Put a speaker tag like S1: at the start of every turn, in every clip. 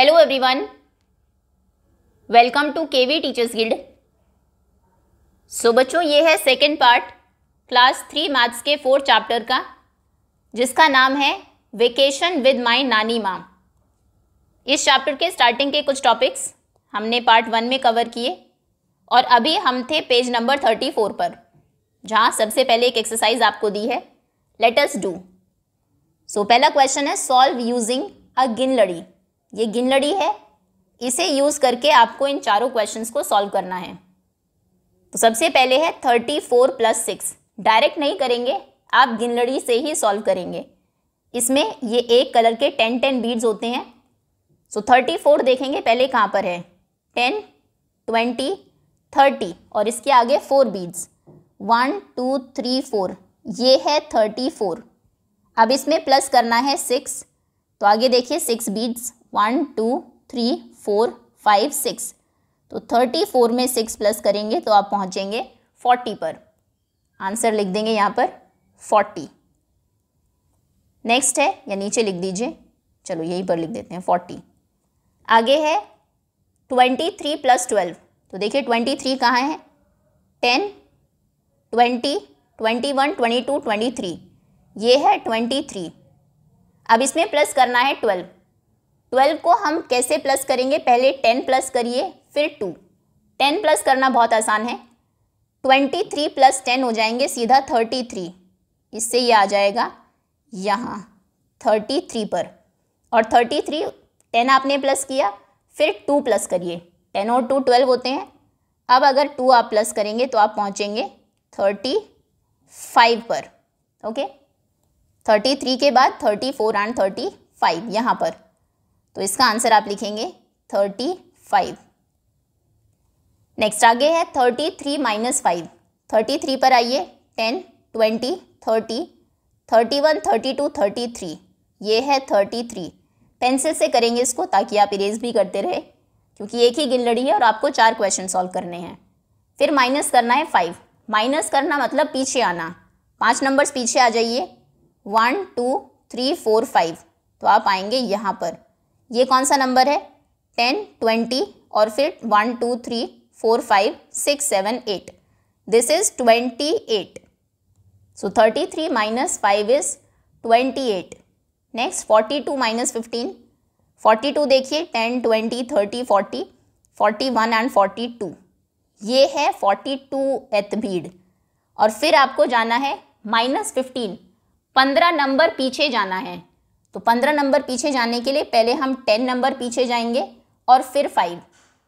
S1: hello everyone welcome to KV teachers guild so बच्चों ये है second part class three maths के fourth chapter का जिसका नाम है वेकेशन विद माई नानी माम इस चैप्टर के स्टार्टिंग के कुछ टॉपिक्स हमने पार्ट वन में कवर किए और अभी हम थे पेज नंबर थर्टी फोर पर जहाँ सबसे पहले एक एक्सरसाइज आपको दी है लेटस डू सो पहला क्वेश्चन है सॉल्व यूजिंग अ गिन लड़ी ये गिनलड़ी है इसे यूज करके आपको इन चारों क्वेश्चंस को सॉल्व करना है तो सबसे पहले है thirty four plus six direct नहीं करेंगे आप गिनलड़ी से ही सॉल्व करेंगे इसमें ये एक कलर के टेन टेन बीड्स होते हैं सो थर्टी फोर देखेंगे पहले कहाँ पर है टेन ट्वेंटी थर्टी और इसके आगे four beads one two three four ये है थर्टी फोर अब इसमें प्लस करना है सिक्स तो आगे देखिए six beads one two three four five six तो थर्टी फोर में सिक्स प्लस करेंगे तो आप पहुंचेंगे फोर्टी पर आंसर लिख देंगे यहाँ पर फोर्टी नेक्स्ट है या नीचे लिख दीजिए चलो यहीं पर लिख देते हैं फोर्टी आगे है ट्वेंटी थ्री प्लस ट्वेल्व तो देखिए ट्वेंटी थ्री कहाँ है ten twenty twenty one twenty two twenty three ये है ट्वेंटी थ्री अब इसमें प्लस करना है ट्वेल्व ट्वेल्व को हम कैसे प्लस करेंगे पहले टेन प्लस करिए फिर टू टेन प्लस करना बहुत आसान है ट्वेंटी थ्री प्लस टेन हो जाएंगे सीधा थर्टी थ्री इससे ये आ जाएगा यहाँ थर्टी थ्री पर और थर्टी थ्री टेन आपने प्लस किया फिर टू प्लस करिए टेन और टू ट्वेल्व होते हैं अब अगर टू आप प्लस करेंगे तो आप पहुँचेंगे थर्टी फाइव पर ओके थर्टी थ्री के बाद thirty four and thirty five यहाँ पर तो इसका आंसर आप लिखेंगे थर्टी फाइव नेक्स्ट आगे है thirty three minus five thirty three पर आइए ten twenty thirty thirty one thirty two thirty three ये है थर्टी थ्री पेंसिल से करेंगे इसको ताकि आप इरेज भी करते रहे क्योंकि एक ही गिन लड़ी है और आपको चार क्वेश्चन सॉल्व करने हैं फिर माइनस करना है फाइव माइनस करना मतलब पीछे आना पाँच नंबर्स पीछे आ जाइए one two three four five तो आप आएंगे यहाँ पर ये कौन सा नंबर है टेन ट्वेंटी और फिर one two three four five six seven eight this is twenty eight so thirty three minus five is twenty eight next forty two minus fifteen forty two देखिए ten twenty thirty forty forty one and forty two ये है forty two th भीड़ और फिर आपको जाना है minus fifteen पंद्रह नंबर पीछे जाना है तो पंद्रह नंबर पीछे जाने के लिए पहले हम टेन नंबर पीछे जाएंगे और फिर फाइव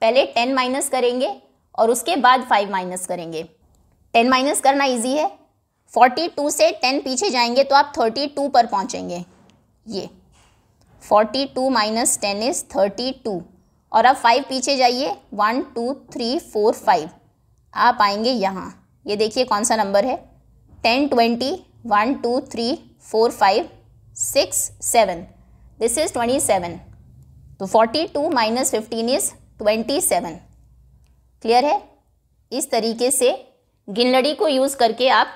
S1: पहले टेन माइनस करेंगे और उसके बाद फाइव माइनस करेंगे टेन माइनस करना ईजी है फोर्टी टू से टेन पीछे जाएंगे तो आप थर्टी टू पर पहुँचेंगे ये forty two minus ten is thirty two और अब फाइव पीछे जाइए one two three four five आप आएंगे यहाँ ये देखिए कौन सा नंबर है ten twenty one two three four five seven this is twenty seven तो forty two minus fifteen is twenty seven clear है इस तरीके से गिनलड़ी को यूज़ करके आप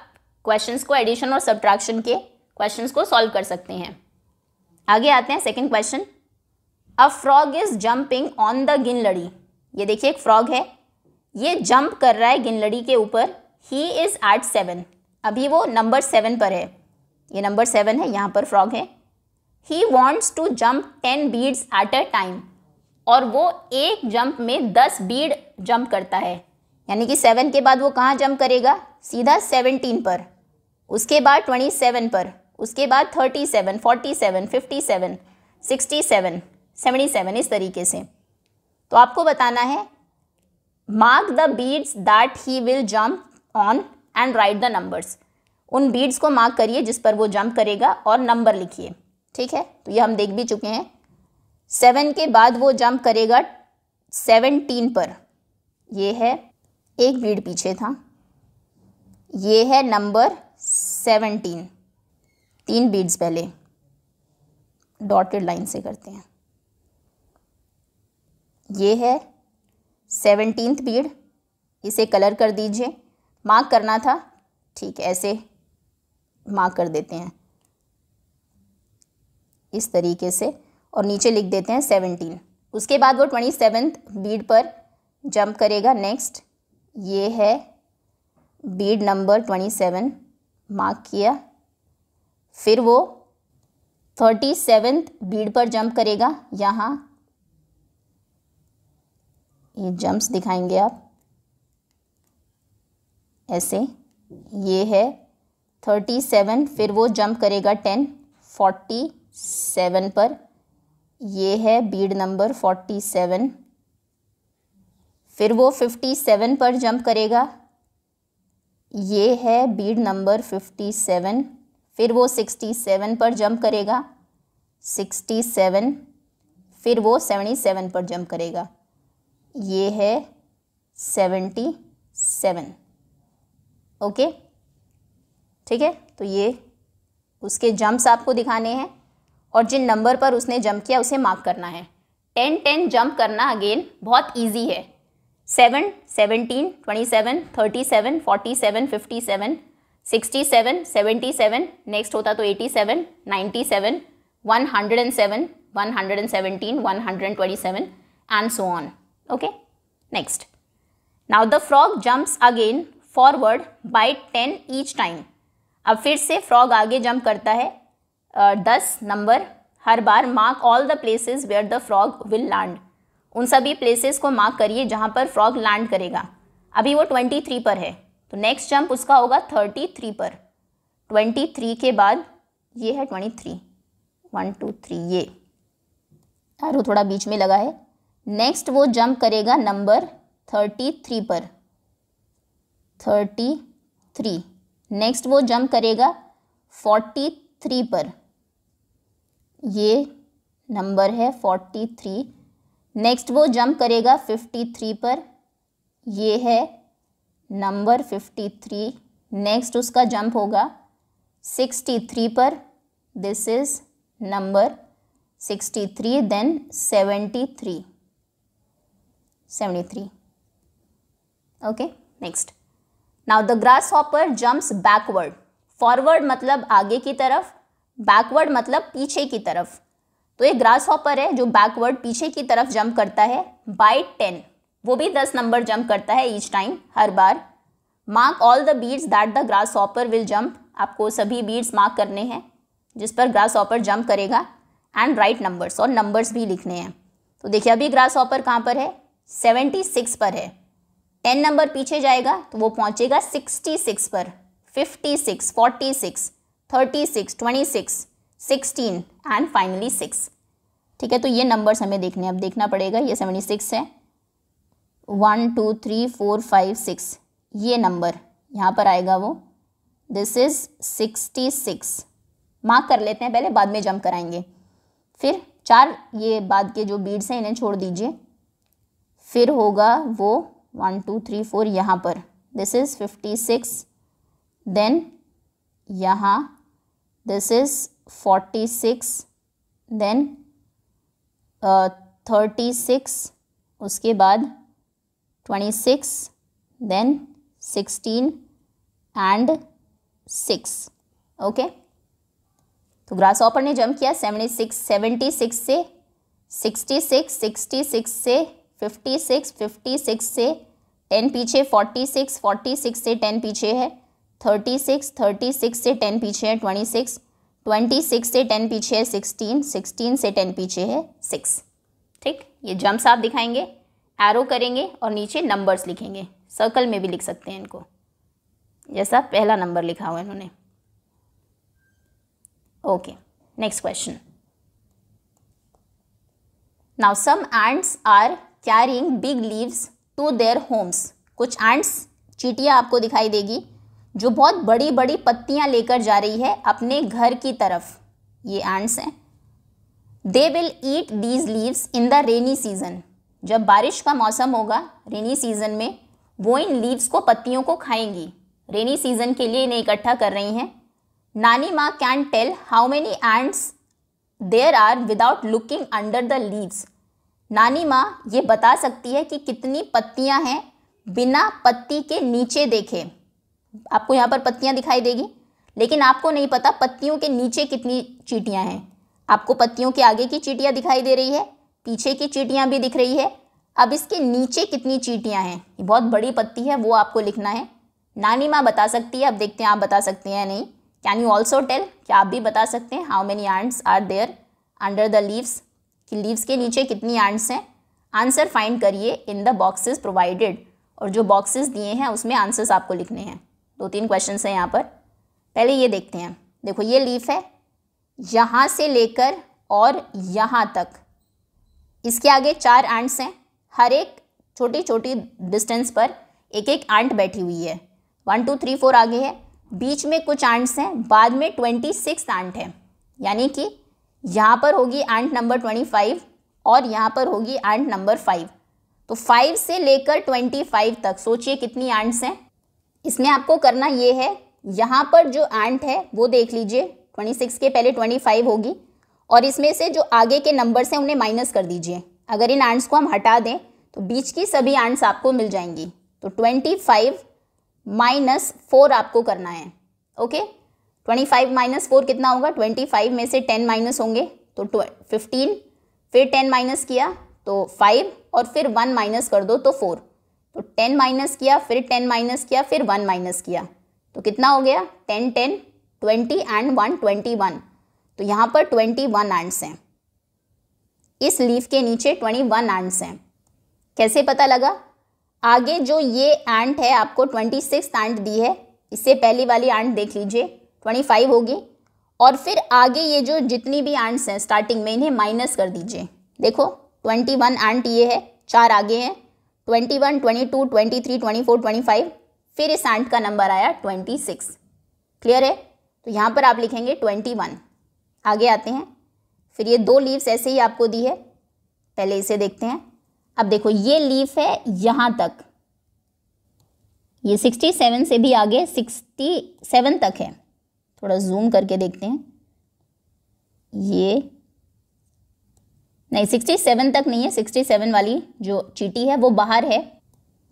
S1: क्वेश्चंस को एडिशन और सब्ट्रैक्शन के क्वेश्चंस को सॉल्व कर सकते हैं आगे आते हैं second question a frog is jumping on the गिनलड़ी ये देखिए एक फ्रॉग है ये जंप कर रहा है गिनलड़ी के ऊपर ही इज़ एट सेवन अभी वो नंबर सेवन पर है ये नंबर सेवन है यहाँ पर फ्रॉग है he wants to jump ten beads at a time और वो एक जंप में दस बीड जंप करता है यानी कि सेवन के बाद वो कहाँ जंप करेगा सीधा सेवनटीन पर उसके बाद ट्वेंटी सेवन पर उसके बाद thirty seven forty seven fifty seven sixty seven seventy seven इस तरीके से तो आपको बताना है mark the beads that he will jump on and write the numbers उन बीड्स को मार्क करिए जिस पर वो जंप करेगा और नंबर लिखिए ठीक है तो ये हम देख भी चुके हैं सेवन के बाद वो जंप करेगा सेवनटीन पर ये है एक बीड पीछे था ये है नंबर सेवनटीन तीन बीड्स पहले डॉटेड लाइन से करते हैं ये है सेवनटीन्थ बीड इसे कलर कर दीजिए मार्क करना था ठीक ऐसे मार्क कर देते हैं इस तरीके से और नीचे लिख देते हैं सेवनटीन उसके बाद वो ट्वेंटी सेवेंथ बीड पर जंप करेगा नेक्स्ट ये है bead number twenty seven mark किया फिर वो थर्टी सेवेंथ बीड पर जंप करेगा यहाँ ये जंप्स दिखाएंगे आप ऐसे ये है थर्टी सेवन फिर वो जंप करेगा टेन फोर्टी सेवन पर ये है बीड नंबर फोर्टी सेवन फिर वो फिफ्टी सेवन पर जंप करेगा ये है बीड नंबर फिफ्टी सेवन फिर वो सिक्सटी सेवन पर जंप करेगा सिक्सटी सेवन फिर वो सेवेंटी सेवन पर जंप करेगा ये है सेवेंटी सेवन ओके ठीक है तो ये उसके जंप्स आपको दिखाने हैं और जिन नंबर पर उसने जंप किया उसे मार्क करना है टेन टेन जंप करना अगेन बहुत ईजी है seven seventeen twenty seven thirty seven forty seven fifty seven sixty seven seventy seven next होता तो eighty seven ninety seven one hundred and seven one hundred and seventeen one hundred and twenty seven and so on okay next now the frog jumps again forward by ten each time अब फिर से frog आगे jump करता है दस number हर बार mark all the places where the frog will land उन सभी प्लेसेस को मार्क करिए जहाँ पर फ्रॉग लैंड करेगा अभी वो ट्वेंटी थ्री पर है तो नेक्स्ट जंप उसका होगा थर्टी थ्री पर ट्वेंटी थ्री के बाद ये है twenty three one two three ये एरो थोड़ा बीच में लगा है नेक्स्ट वो जंप करेगा नंबर थर्टी थ्री पर थर्टी थ्री नेक्स्ट वो जंप करेगा फोर्टी थ्री पर ये नंबर है फोर्टी थ्री नेक्स्ट वो जंप करेगा फिफ्टी थ्री पर ये है नंबर फिफ्टी थ्री नेक्स्ट उसका जंप होगा सिक्सटी थ्री पर this is number sixty three then seventy three seventy three okay next now the grasshopper jumps backward forward मतलब आगे की तरफ बैकवर्ड मतलब पीछे की तरफ तो ये ग्रास हॉपर है जो बैकवर्ड पीछे की तरफ जंप करता है बाई टेन वो भी दस नंबर जंप करता है ईच टाइम हर बार mark all the beads that the grasshopper will jump आपको सभी बीड्स मार्क करने हैं जिस पर ग्रास हॉपर जंप करेगा एंड राइट नंबर्स और नंबर्स भी लिखने हैं तो देखिए अभी ग्रास हॉपर कहाँ पर है सेवेंटी सिक्स पर है टेन नंबर पीछे जाएगा तो वो पहुंचेगा सिक्सटी सिक्स पर fifty six forty six thirty six twenty six sixteen and finally six ठीक है तो ये नंबर्स हमें देखने अब देखना पड़ेगा ये सेवेंटी सिक्स है one two three four five six ये नंबर यहाँ पर आएगा वो this is sixty six mark कर लेते हैं पहले बाद में जम्प कराएंगे फिर चार ये बाद के जो बीड्स हैं इन्हें छोड़ दीजिए फिर होगा वो वन टू थ्री फोर यहाँ पर this is fifty six then यहाँ this is forty six then thirty six उसके बाद twenty six then sixteen and six okay तो ग्रास ऑपर ने जंप किया सेवेंटी सिक्स सेवेंटी सिक्स से सिक्सटी सिक्स सिक्सटी सिक्स से फिफ्टी सिक्स फिफ्टी सिक्स से ten पीछे फोर्टी सिक्स फोर्टी सिक्स से टेन पीछे है थर्टी सिक्स थर्टी सिक्स से टेन पीछे है ट्वेंटी सिक्स ट्वेंटी सिक्स से टेन पीछे है सिक्सटीन सिक्सटीन से टेन पीछे है सिक्स ठीक ये जम्प्स आप दिखाएंगे एरो करेंगे और नीचे नंबर्स लिखेंगे सर्कल में भी लिख सकते हैं इनको जैसा पहला नंबर लिखा हुआ इन्होंने okay next question now some ants are carrying big leaves to their homes कुछ एंट्स चीटियाँ आपको दिखाई देगी जो बहुत बड़ी बड़ी पत्तियाँ लेकर जा रही है अपने घर की तरफ ये एंट्स हैं they will eat these leaves in the rainy season जब बारिश का मौसम होगा रेनी सीज़न में वो इन लीव्स को पत्तियों को खाएंगी रेनी सीज़न के लिए इन्हें इकट्ठा कर रही हैं नानी माँ can tell how many ants there are without looking under the leaves नानी माँ ये बता सकती है कि कितनी पत्तियाँ हैं बिना पत्ती के नीचे देखे आपको यहाँ पर पत्तियाँ दिखाई देगी लेकिन आपको नहीं पता पत्तियों के नीचे कितनी चीटियाँ हैं आपको पत्तियों के आगे की चीटियाँ दिखाई दे रही है पीछे की चीटियाँ भी दिख रही है अब इसके नीचे कितनी चीटियाँ हैं ये बहुत बड़ी पत्ती है वो आपको लिखना है नानी माँ बता सकती है अब देखते हैं आप बता सकते हैं या नहीं कैन यू ऑल्सो टेल क्या आप भी बता सकते हैं how many ants are there under the leaves कि लीव्स के नीचे कितनी आंट्स हैं आंसर फाइंड करिए इन द बॉक्सेस प्रोवाइडेड और जो बॉक्सेस दिए हैं उसमें आंसर्स आपको लिखने हैं दो तीन क्वेश्चन हैं यहाँ पर पहले ये देखते हैं देखो ये लीफ है यहाँ से लेकर और यहाँ तक इसके आगे चार एंट्स हैं हर एक छोटी छोटी डिस्टेंस पर एक एक आंट बैठी हुई है वन टू थ्री फोर आगे है बीच में कुछ आंट्स हैं बाद में ट्वेंटी सिक्स आंट हैं यानी कि यहाँ पर होगी एंट नंबर ट्वेंटी फाइव और यहाँ पर होगी एंट नंबर फाइव तो फाइव से लेकर ट्वेंटी फाइव तक सोचिए कितनी एंट्स हैं इसमें आपको करना ये है यहाँ पर जो एंट है वो देख लीजिए ट्वेंटी सिक्स के पहले ट्वेंटी फाइव होगी और इसमें से जो आगे के नंबर्स हैं उन्हें माइनस कर दीजिए अगर इन एंट्स को हम हटा दें तो बीच की सभी एंट्स आपको मिल जाएंगी तो ट्वेंटी फाइव माइनस फोर आपको करना है okay twenty five minus four कितना होगा ट्वेंटी फाइव में से टेन माइनस होंगे तो फिफ्टीन फिर टेन माइनस किया तो फाइव और फिर वन माइनस कर दो तो फोर तो टेन माइनस किया फिर टेन माइनस किया फिर वन माइनस किया तो कितना हो गया ten ten twenty and one twenty one तो यहाँ पर ट्वेंटी वन एंड्स हैं इस लीफ के नीचे ट्वेंटी वन एंड्स हैं कैसे पता लगा आगे जो ये एंट है आपको ट्वेंटी सिक्स एंट दी है इससे पहली वाली एंट देख लीजिए ट्वेंटी फाइव होगी और फिर आगे ये जो जितनी भी एंड्स हैं स्टार्टिंग में इन्हें माइनस कर दीजिए देखो ट्वेंटी वन एंड ये है चार आगे हैं twenty one twenty two twenty three twenty four twenty five फिर इस एंड का नंबर आया ट्वेंटी सिक्स क्लियर है तो यहाँ पर आप लिखेंगे ट्वेंटी वन आगे आते हैं फिर ये दो लीव्स ऐसे ही आपको दी है पहले इसे देखते हैं अब देखो ये लीफ है यहाँ तक ये सिक्सटी सेवन से भी आगे सिक्सटी सेवन तक है थोड़ा जूम करके देखते हैं ये नहीं सिक्सटी सेवन तक नहीं है सिक्सटी सेवन वाली जो चीटी है वो बाहर है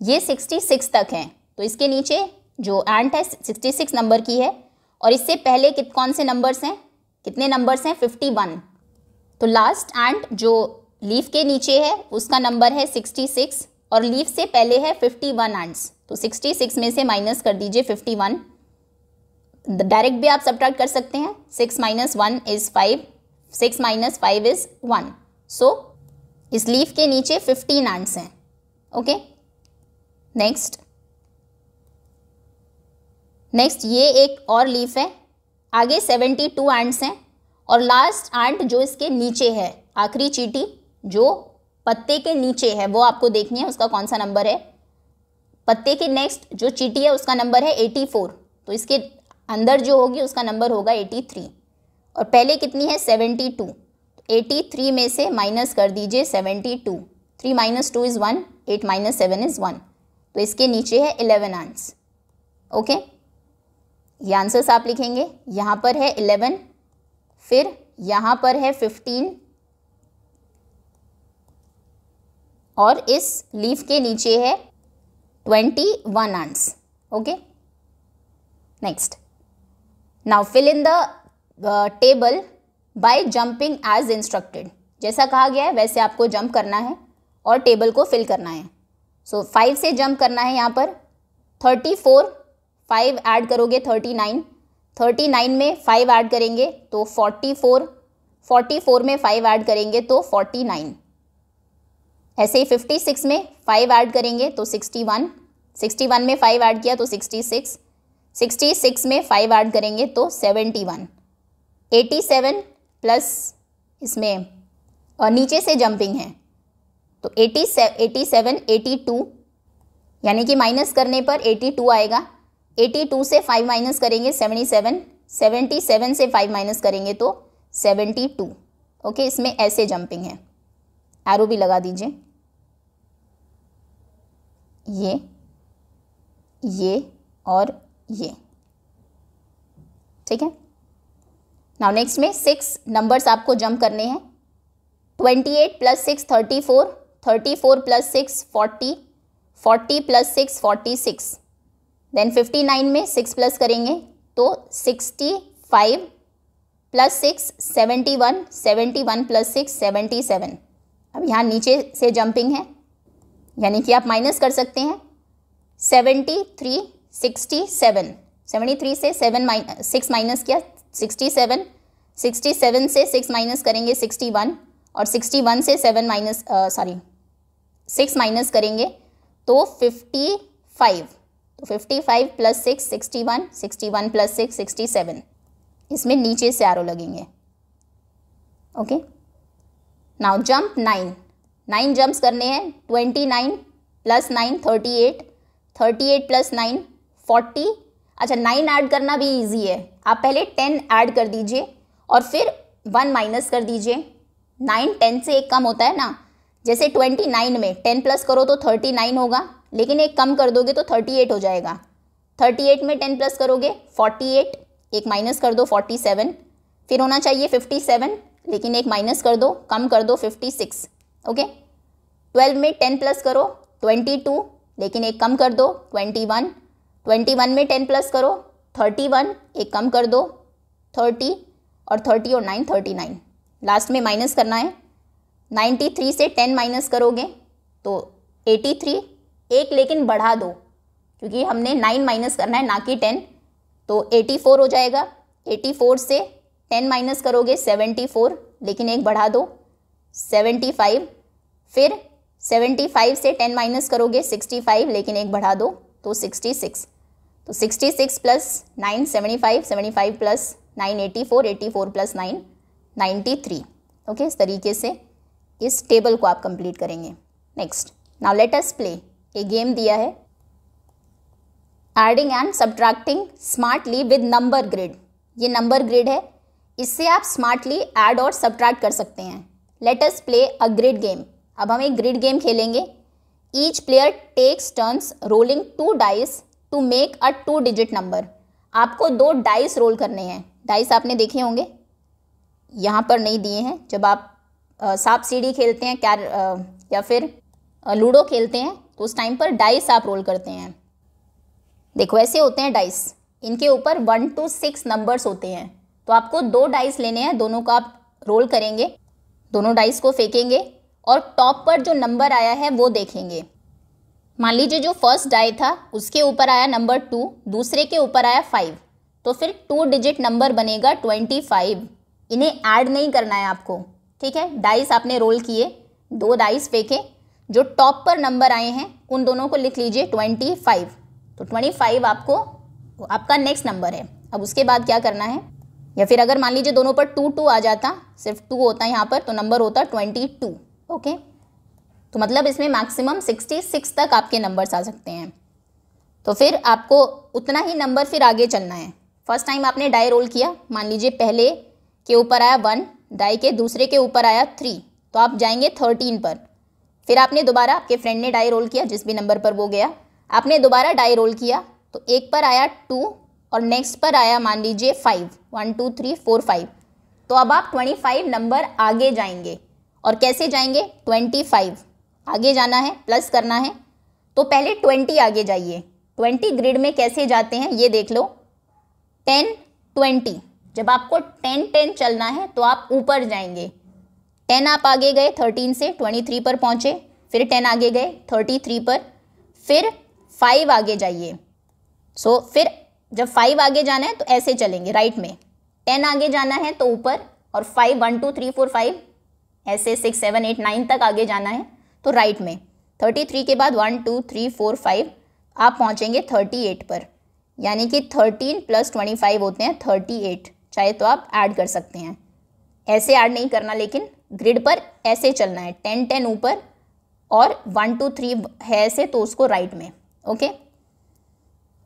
S1: ये सिक्सटी सिक्स तक है तो इसके नीचे जो एंट है सिक्सटी सिक्स नंबर की है और इससे पहले कित कौन से नंबर्स हैं कितने नंबर्स हैं फिफ्टी वन तो लास्ट एंट जो लीफ के नीचे है उसका नंबर है सिक्सटी सिक्स और लीफ से पहले है फिफ्टी वन एंट्स तो सिक्सटी सिक्स में से माइनस कर दीजिए फिफ्टी वन डायरेक्ट भी आप सब्ट्रैक्ट कर सकते हैं six minus one is five six minus five is one so इस लीफ के नीचे फिफ्टीन एंड्स हैं ओके नेक्स्ट नेक्स्ट ये एक और लीफ है आगे सेवेंटी टू एंड्स हैं और लास्ट एंड जो इसके नीचे है आखिरी चीटी जो पत्ते के नीचे है वो आपको देखनी है उसका कौन सा नंबर है पत्ते के नेक्स्ट जो चीटी है उसका नंबर है एटी फोर तो इसके अंदर जो होगी उसका नंबर होगा एटी थ्री और पहले कितनी है सेवेंटी टू एटी थ्री में से माइनस कर दीजिए seventy two three minus two is one eight minus seven is one तो इसके नीचे है इलेवन आंस ओके ये आंसर्स आप लिखेंगे यहाँ पर है इलेवन फिर यहाँ पर है फिफ्टीन और इस लीफ के नीचे है twenty one ants okay next now fill in the table by jumping as instructed जैसा कहा गया है वैसे आपको जंप करना है और टेबल को फिल करना है सो so, फाइव से जंप करना है यहाँ पर थर्टी फोर फाइव ऐड करोगे थर्टी नाइन थर्टी नाइन में फाइव ऐड करेंगे तो फोर्टी फोर फोर्टी फोर में फाइव ऐड करेंगे तो फोर्टी नाइन ऐसे ही फिफ्टी सिक्स में फाइव ऐड करेंगे तो सिक्सटी वन सिक्सटी वन में फाइव ऐड किया तो सिक्सटी सिक्स सिक्सटी सिक्स में फाइव ऐड करेंगे तो seventy one eighty seven plus इसमें और नीचे से जंपिंग है तो एटी से एटी सेवन एटी टू यानी कि माइनस करने पर एटी टू आएगा एटी टू से फाइव माइनस करेंगे सेवेंटी सेवन सेवेंटी सेवन से फाइव माइनस करेंगे तो सेवेंटी टू ओके इसमें ऐसे जंपिंग है एरो भी लगा दीजिए ये ये और ये ठीक है नाउ नेक्स्ट में सिक्स नंबर्स आपको जम्प करने हैं twenty eight plus six thirty four thirty four plus six forty forty plus six forty six then fifty nine में सिक्स प्लस करेंगे तो sixty five plus six seventy one seventy one plus six seventy seven अब यहाँ नीचे से jumping है यानी कि आप माइनस कर सकते हैं seventy three sixty seven seventy three से सेवन माइन सिक्स माइनस किया सिक्सटी सेवन सिक्सटी सेवन से सिक्स माइनस करेंगे सिक्सटी वन और सिक्सटी वन से seven minus sorry six minus करेंगे तो फिफ्टी फाइव तो fifty five plus six sixty one sixty one plus six sixty seven इसमें नीचे से आरो लगेंगे okay now jump nine nine jumps करने हैं twenty nine plus nine thirty eight thirty eight plus nine forty अच्छा nine add करना भी easy है आप पहले टेन ऐड कर दीजिए और फिर वन माइनस कर दीजिए नाइन टेन से एक कम होता है ना जैसे ट्वेंटी नाइन में टेन प्लस करो तो थर्टी नाइन होगा लेकिन एक कम कर दोगे तो थर्टी एट हो जाएगा थर्टी एट में टेन प्लस करोगे फोर्टी एट एक माइनस कर दो फोर्टी सेवन फिर होना चाहिए फिफ्टी सेवन लेकिन एक माइनस कर दो कम कर दो फिफ्टी सिक्स ओके ट्वेल्व में टेन प्लस करो ट्वेंटी टू लेकिन एक कम कर दो ट्वेंटी वन ट्वेंटी वन में टेन प्लस करो थर्टी वन एक कम कर दो थर्टी और थर्टी और नाइन थर्टी नाइन लास्ट में माइनस करना है नाइन्टी थ्री से टेन माइनस करोगे तो एटी थ्री एक लेकिन बढ़ा दो क्योंकि हमने नाइन माइनस करना है ना कि टेन तो एटी फोर हो जाएगा एटी फोर से टेन माइनस करोगे सेवेंटी फोर लेकिन एक बढ़ा दो सेवेंटी फाइव फिर सेवेंटी फाइव से टेन माइनस करोगे सिक्सटी फाइव लेकिन एक बढ़ा दो तो सिक्सटी सिक्स तो 66 plus nine seventy five seventy five plus nine eighty four eighty four plus nine ninety three okay इस तरीके से इस टेबल को आप कंप्लीट करेंगे next now let us play ये गेम दिया है adding and subtracting smartly with number grid ये नंबर ग्रिड है इससे आप स्मार्टली ऐड और सब्ट्रैक्ट कर सकते हैं let us play a grid game अब हम एक ग्रिड गेम खेलेंगे each player takes turns rolling two dice to make a two digit number आपको दो डाइस रोल करने हैं डाइस आपने देखे होंगे यहाँ पर नहीं दिए हैं जब आप सांप सीढ़ी खेलते हैं क्या आ, या फिर लूडो खेलते हैं तो उस टाइम पर डाइस आप रोल करते हैं देखो ऐसे होते हैं डाइस इनके ऊपर वन टू सिक्स नंबर्स होते हैं तो आपको दो डाइस लेने हैं दोनों को आप रोल करेंगे दोनों डाइस को फेंकेंगे और टॉप पर जो नंबर आया है वो देखेंगे मान लीजिए जो फर्स्ट डाई था उसके ऊपर आया नंबर टू दूसरे के ऊपर आया फाइव तो फिर टू डिजिट नंबर बनेगा ट्वेंटी फाइव इन्हें ऐड नहीं करना है आपको ठीक है डाइस आपने रोल किए दो डाइस फेंके जो टॉप पर नंबर आए हैं उन दोनों को लिख लीजिए ट्वेंटी फाइव तो ट्वेंटी फाइव आपको आपका नेक्स्ट नंबर है अब उसके बाद क्या करना है या फिर अगर मान लीजिए दोनों पर टू टू आ जाता सिर्फ टू होता है यहाँ पर तो नंबर होता ट्वेंटी टू ओके तो मतलब इसमें मैक्सिमम सिक्सटी सिक्स तक आपके नंबर्स आ सकते हैं तो फिर आपको उतना ही नंबर फिर आगे चलना है फर्स्ट टाइम आपने डाई रोल किया मान लीजिए पहले के ऊपर आया वन डाई के दूसरे के ऊपर आया थ्री तो आप जाएंगे थर्टीन पर फिर आपने दोबारा आपके फ्रेंड ने डाई रोल किया जिस भी नंबर पर वो गया आपने दोबारा डाई रोल किया तो एक पर आया टू और नेक्स्ट पर आया मान लीजिए five one two three four five तो अब आप ट्वेंटी फाइव नंबर आगे जाएंगे और कैसे जाएंगे ट्वेंटी फाइव आगे जाना है प्लस करना है तो पहले ट्वेंटी आगे जाइए ट्वेंटी ग्रिड में कैसे जाते हैं ये देख लो टेन ट्वेंटी जब आपको टेन टेन चलना है तो आप ऊपर जाएंगे टेन आप आगे गए थर्टीन से ट्वेंटी थ्री पर पहुँचे फिर टेन आगे गए थर्टी थ्री पर फिर फाइव आगे जाइए सो so, फिर जब फाइव आगे जाना है तो ऐसे चलेंगे राइट में टेन आगे जाना है तो ऊपर और five one two three four five ऐसे सिक्स सेवन एट नाइन तक आगे जाना है तो राइट में थर्टी थ्री के बाद one two three four five आप पहुँचेंगे थर्टी एट पर यानी कि थर्टीन प्लस ट्वेंटी फाइव होते हैं थर्टी एट चाहे तो आप ऐड कर सकते हैं ऐसे ऐड नहीं करना लेकिन ग्रिड पर ऐसे चलना है टेन टेन ऊपर और वन टू थ्री है ऐसे तो उसको राइट में ओके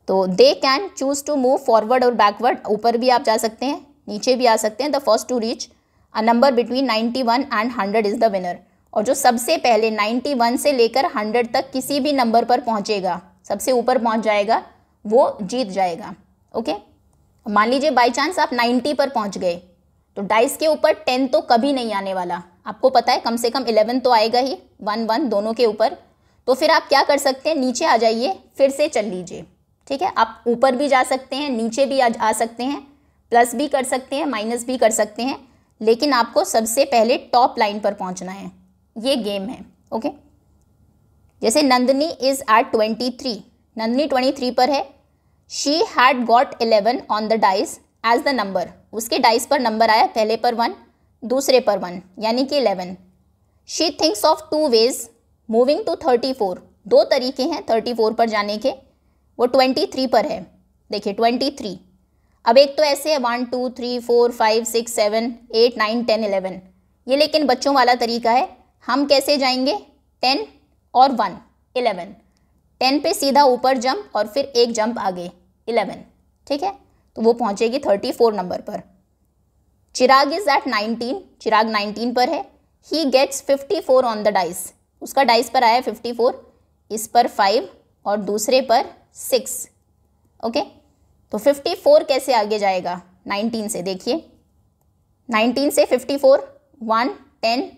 S1: तो they can choose to move forward और बैकवर्ड ऊपर भी आप जा सकते हैं नीचे भी आ सकते हैं the first to reach a number between ninety one and hundred is the winner और जो सबसे पहले 91 से लेकर 100 तक किसी भी नंबर पर पहुंचेगा सबसे ऊपर पहुंच जाएगा वो जीत जाएगा ओके मान लीजिए बाई चांस आप 90 पर पहुंच गए तो डाइस के ऊपर 10 तो कभी नहीं आने वाला आपको पता है कम से कम 11 तो आएगा ही वन वन दोनों के ऊपर तो फिर आप क्या कर सकते हैं नीचे आ जाइए फिर से चल लीजिए ठीक है आप ऊपर भी जा सकते हैं नीचे भी आ, आ सकते हैं प्लस भी कर सकते हैं माइनस भी कर सकते हैं लेकिन आपको सबसे पहले टॉप लाइन पर पहुंचना है ये गेम है ओके जैसे Nandini is are twenty three Nandini twenty three पर है she had got eleven on the dice as the number उसके डाइस पर नंबर आया पहले पर वन दूसरे पर वन यानी कि eleven she thinks of two ways moving to thirty four दो तरीके हैं थर्टी फोर पर जाने के वो ट्वेंटी थ्री पर है देखिए ट्वेंटी थ्री अब एक तो ऐसे है one two three four five six seven eight nine ten eleven ये लेकिन बच्चों वाला तरीका है हम कैसे जाएंगे टेन और वन इलेवन टेन पे सीधा ऊपर जंप और फिर एक जंप आगे इलेवन ठीक है तो वो पहुंचेगी थर्टी फोर नंबर पर Chirag is at nineteen Chirag nineteen पर है he gets fifty four on the dice उसका डाइस पर आया फिफ्टी फोर इस पर फाइव और दूसरे पर सिक्स ओके तो फिफ्टी फोर कैसे आगे जाएगा नाइनटीन से देखिए नाइनटीन से fifty four one ten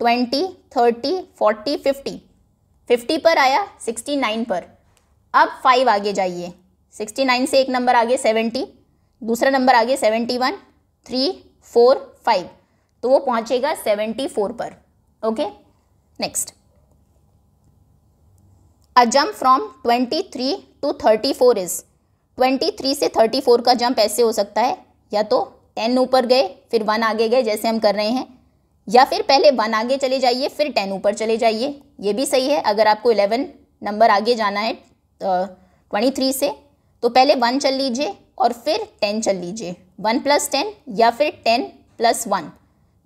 S1: twenty thirty forty fifty fifty पर आया सिक्सटी नाइन पर अब फाइव आगे जाइए सिक्सटी नाइन से एक नंबर आगे सेवेंटी दूसरा नंबर आगे seventy one three four five तो वो पहुंचेगा सेवेंटी फोर पर okay next a jump from twenty three to thirty four is twenty three से थर्टी फोर का जंप ऐसे हो सकता है या तो टेन ऊपर गए फिर वन आगे गए जैसे हम कर रहे हैं या फिर पहले वन आगे चले जाइए फिर टेन ऊपर चले जाइए ये भी सही है अगर आपको इलेवन नंबर आगे जाना है ट्वेंटी थ्री से तो पहले वन चल लीजिए और फिर टेन चल लीजिए वन प्लस टेन या फिर टेन प्लस वन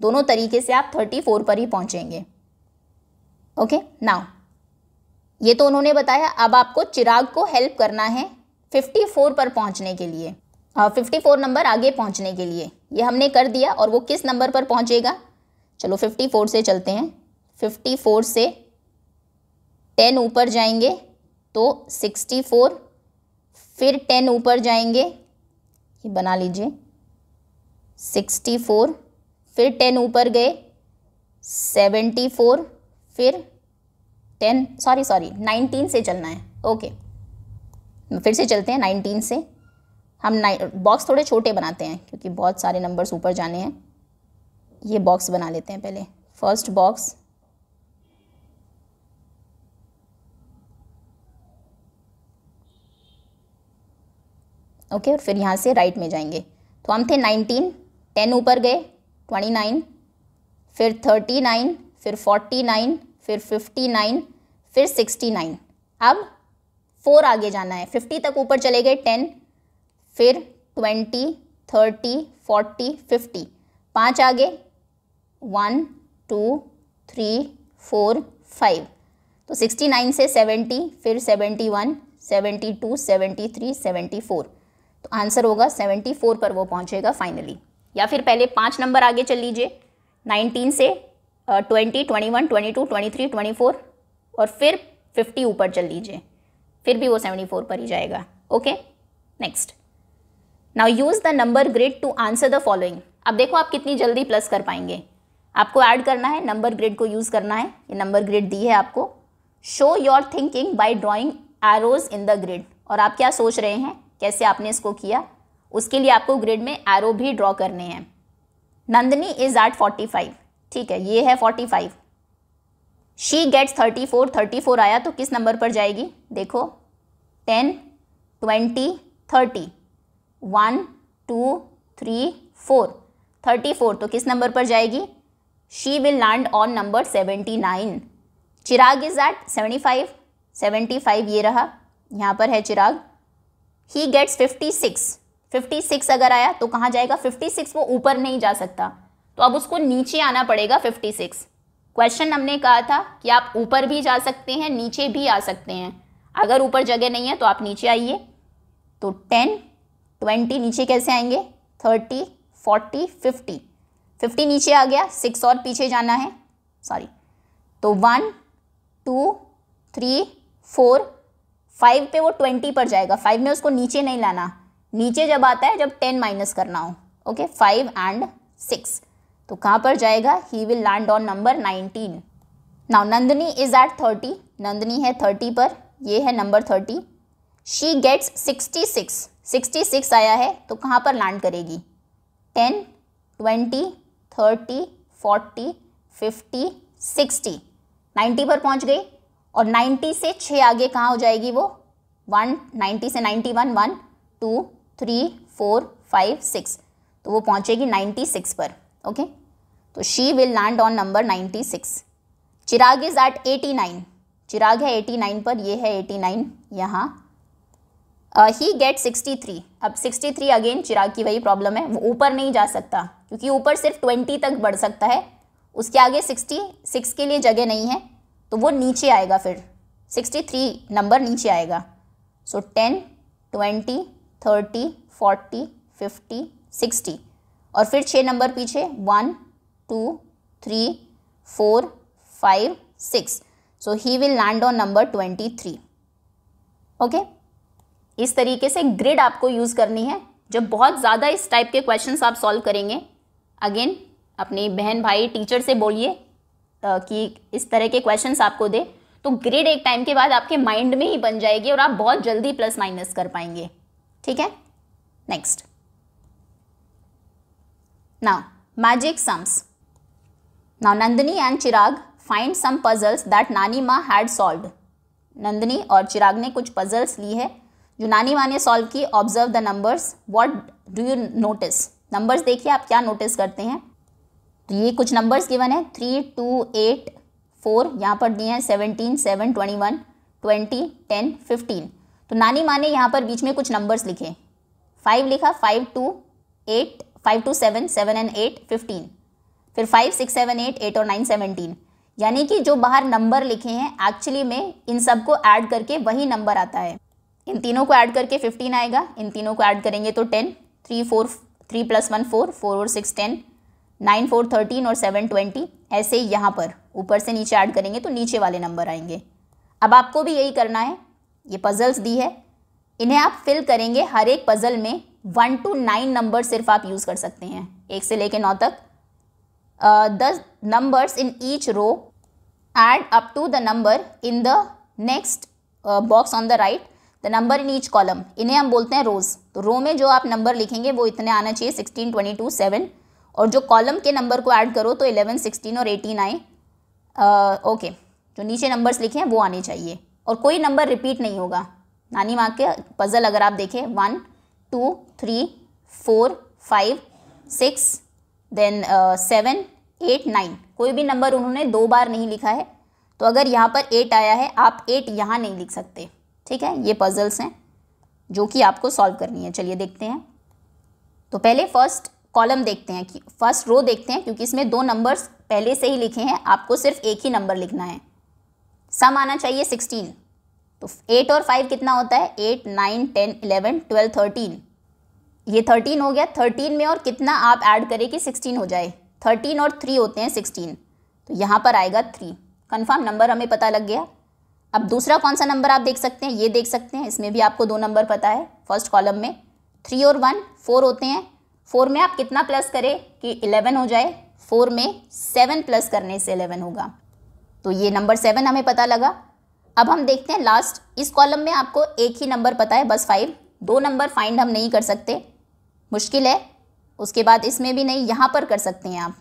S1: दोनों तरीके से आप थर्टी फोर पर ही पहुँचेंगे ओके नाउ ये तो उन्होंने बताया अब आपको चिराग को हेल्प करना है फिफ्टी फोर पर पहुँचने के लिए फिफ्टी फोर नंबर आगे पहुँचने के लिए ये हमने कर दिया और वो किस नंबर पर पहुँचेगा चलो फिफ्टी फोर से चलते हैं फिफ्टी फोर से टेन ऊपर जाएंगे तो सिक्सटी फोर फिर टेन ऊपर जाएंगे ये बना लीजिए सिक्सटी फोर फिर टेन ऊपर गए सेवेंटी फोर फिर टेन सॉरी सॉरी नाइनटीन से चलना है ओके फिर से चलते हैं नाइनटीन से हम बॉक्स थोड़े छोटे बनाते हैं क्योंकि बहुत सारे नंबर्स ऊपर जाने हैं ये बॉक्स बना लेते हैं पहले फर्स्ट बॉक्स ओके और फिर यहाँ से राइट में जाएंगे तो हम थे नाइनटीन टेन ऊपर गए ट्वेंटी नाइन फिर थर्टी नाइन फिर फोर्टी नाइन फिर फिफ्टी नाइन फिर सिक्सटी नाइन अब फोर आगे जाना है फिफ्टी तक ऊपर चले गए टेन फिर ट्वेंटी थर्टी फोर्टी फिफ्टी पाँच आगे one two three four five तो सिक्सटी नाइन से सेवेंटी फिर seventy one seventy two seventy three seventy four तो आंसर होगा सेवेंटी फोर पर वो पहुंचेगा फाइनली या फिर पहले पाँच नंबर आगे चल लीजिए नाइनटीन से twenty twenty one twenty two twenty three twenty four और फिर फिफ्टी ऊपर चल लीजिए फिर भी वो सेवेंटी फोर पर ही जाएगा okay next now use the number grid to answer the following अब देखो आप कितनी जल्दी प्लस कर पाएंगे आपको ऐड करना है नंबर ग्रिड को यूज़ करना है ये नंबर ग्रिड दी है आपको show your thinking by drawing arrows in the grid और आप क्या सोच रहे हैं कैसे आपने इसको किया उसके लिए आपको ग्रिड में एरो भी ड्रॉ करने हैं Nandini is at forty five ठीक है ये है forty five she gets thirty four thirty four आया तो किस नंबर पर जाएगी देखो ten twenty thirty one two three four thirty four तो किस नंबर पर जाएगी she will land on number 79 Chirag is at 75 75 ये रहा यहाँ पर है चिराग ही गेट्स 56 56 अगर आया तो कहाँ जाएगा 56 वो ऊपर नहीं जा सकता तो अब उसको नीचे आना पड़ेगा 56 क्वेश्चन हमने कहा था कि आप ऊपर भी जा सकते हैं नीचे भी आ सकते हैं अगर ऊपर जगह नहीं है तो आप नीचे आइए तो 10 20 नीचे कैसे आएंगे 30 40 50 फिफ्टी नीचे आ गया सिक्स और पीछे जाना है सॉरी तो one two three four five पे वो ट्वेंटी पर जाएगा फाइव में उसको नीचे नहीं लाना नीचे जब आता है जब टेन माइनस करना हो ओके फाइव एंड सिक्स तो कहाँ पर जाएगा he will land on number nineteen now Nandini is at thirty Nandini है थर्टी पर ये है number thirty she gets sixty six sixty six आया है तो कहाँ पर लैंड करेगी ten twenty thirty forty fifty sixty ninety पर पहुंच गई और नाइन्टी से छः आगे कहाँ हो जाएगी वो वन नाइन्टी से ninety one one two three four five six तो वो पहुंचेगी नाइन्टी सिक्स पर ओके तो she will land on number ninety six Chirag is at eighty nine Chirag है एटी नाइन पर ये है एटी नाइन यहाँ ही गेट सिक्सटी थ्री अब सिक्सटी थ्री अगेन चिराग की वही प्रॉब्लम है वो ऊपर नहीं जा सकता क्योंकि ऊपर सिर्फ ट्वेंटी तक बढ़ सकता है उसके आगे सिक्सटी सिक्स के लिए जगह नहीं है तो वो नीचे आएगा फिर सिक्सटी थ्री नंबर नीचे आएगा so ten twenty thirty forty fifty sixty और फिर छः नंबर पीछे one two three four five six so he will land on number twenty three okay इस तरीके से ग्रिड आपको यूज़ करनी है जब बहुत ज़्यादा इस टाइप के क्वेश्चंस आप सॉल्व करेंगे अगेन अपने बहन भाई टीचर से बोलिए कि इस तरह के क्वेश्चंस आपको दे तो ग्रेड एक टाइम के बाद आपके माइंड में ही बन जाएगी और आप बहुत जल्दी प्लस माइनस कर पाएंगे ठीक है next now magic sums now Nandini and Chirag find some puzzles that नानी माँ हैड सॉल्व नंदनी और चिराग ने कुछ पजल्स ली है जो नानी माँ ने सॉल्व की observe the numbers what do you notice numbers देखिए आप क्या नोटिस करते हैं तो ये कुछ नंबर्स गिवन है थ्री टू एट फोर यहाँ पर दिए हैं seventeen seven twenty one twenty ten fifteen तो नानी माने यहाँ पर बीच में कुछ नंबर्स लिखे फाइव लिखा five two eight five two seven seven and eight fifteen फिर five six seven eight eight और नाइन सेवनटीन यानी कि जो बाहर नंबर लिखे हैं एक्चुअली में इन सब को ऐड करके वही नंबर आता है इन तीनों को ऐड करके फिफ्टीन आएगा इन तीनों को ऐड करेंगे तो ten three four three plus one four four और six ten nine four thirteen और सेवन ट्वेंटी ऐसे ही यहाँ पर ऊपर से नीचे ऐड करेंगे तो नीचे वाले नंबर आएंगे अब आपको भी यही करना है ये पजल्स दी है इन्हें आप फिल करेंगे हर एक पजल में वन टू नाइन नंबर सिर्फ आप यूज़ कर सकते हैं एक से लेकर नौ तक the numbers in each row add up to the number in the next box on the right the number in each column इन्हें हम बोलते हैं रोज़ तो रो में जो आप नंबर लिखेंगे वो इतने आना चाहिए सिक्सटीन ट्वेंटी टू सेवन और जो कॉलम के नंबर को ऐड करो तो इलेवन सिक्सटीन और एटीन आए ओके जो नीचे नंबर्स लिखे हैं वो आने चाहिए और कोई नंबर रिपीट नहीं होगा नानी माँ के पज़ल अगर आप देखें one two three four five six then seven eight nine कोई भी नंबर उन्होंने दो बार नहीं लिखा है तो अगर यहाँ पर एट आया है आप एट यहाँ नहीं लिख सकते ठीक है ये पजल्स हैं जो कि आपको सॉल्व करनी है चलिए देखते हैं तो पहले फर्स्ट कॉलम देखते हैं कि फर्स्ट रो देखते हैं क्योंकि इसमें दो नंबर्स पहले से ही लिखे हैं आपको सिर्फ एक ही नंबर लिखना है सम आना चाहिए सिक्सटीन तो एट और फाइव कितना होता है eight nine ten eleven twelve thirteen ये थर्टीन हो गया थर्टीन में और कितना आप ऐड करें कि सिक्सटीन हो जाए थर्टीन और थ्री होते हैं सिक्सटीन तो यहाँ पर आएगा थ्री कन्फर्म नंबर हमें पता लग गया अब दूसरा कौन सा नंबर आप देख सकते हैं ये देख सकते हैं इसमें भी आपको दो नंबर पता है फर्स्ट कॉलम में थ्री और वन फोर होते हैं फोर में आप कितना प्लस करें कि इलेवन हो जाए फोर में सेवन प्लस करने से इलेवन होगा तो ये नंबर सेवन हमें पता लगा अब हम देखते हैं लास्ट इस कॉलम में आपको एक ही नंबर पता है बस फाइव दो नंबर फाइंड हम नहीं कर सकते मुश्किल है उसके बाद इसमें भी नहीं यहाँ पर कर सकते हैं आप